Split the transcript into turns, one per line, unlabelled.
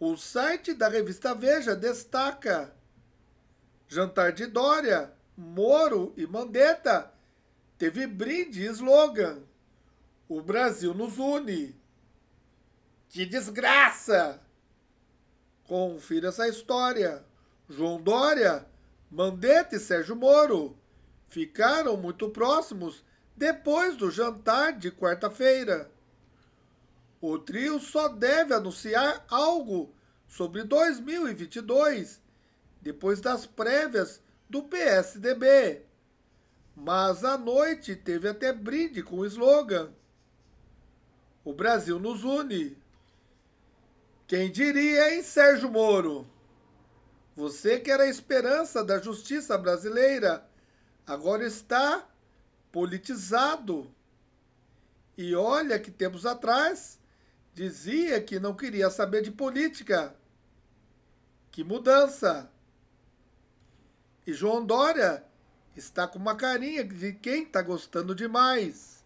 O site da revista Veja destaca Jantar de Dória, Moro e Mandetta teve brinde e slogan O Brasil nos une. Que desgraça! Confira essa história. João Dória, Mandetta e Sérgio Moro ficaram muito próximos depois do jantar de quarta-feira. O trio só deve anunciar algo sobre 2022, depois das prévias do PSDB. Mas à noite teve até brinde com o slogan: O Brasil nos une. Quem diria, em Sérgio Moro? Você que era a esperança da justiça brasileira, agora está politizado. E olha que tempos atrás Dizia que não queria saber de política. Que mudança! E João Dória está com uma carinha de quem está gostando demais.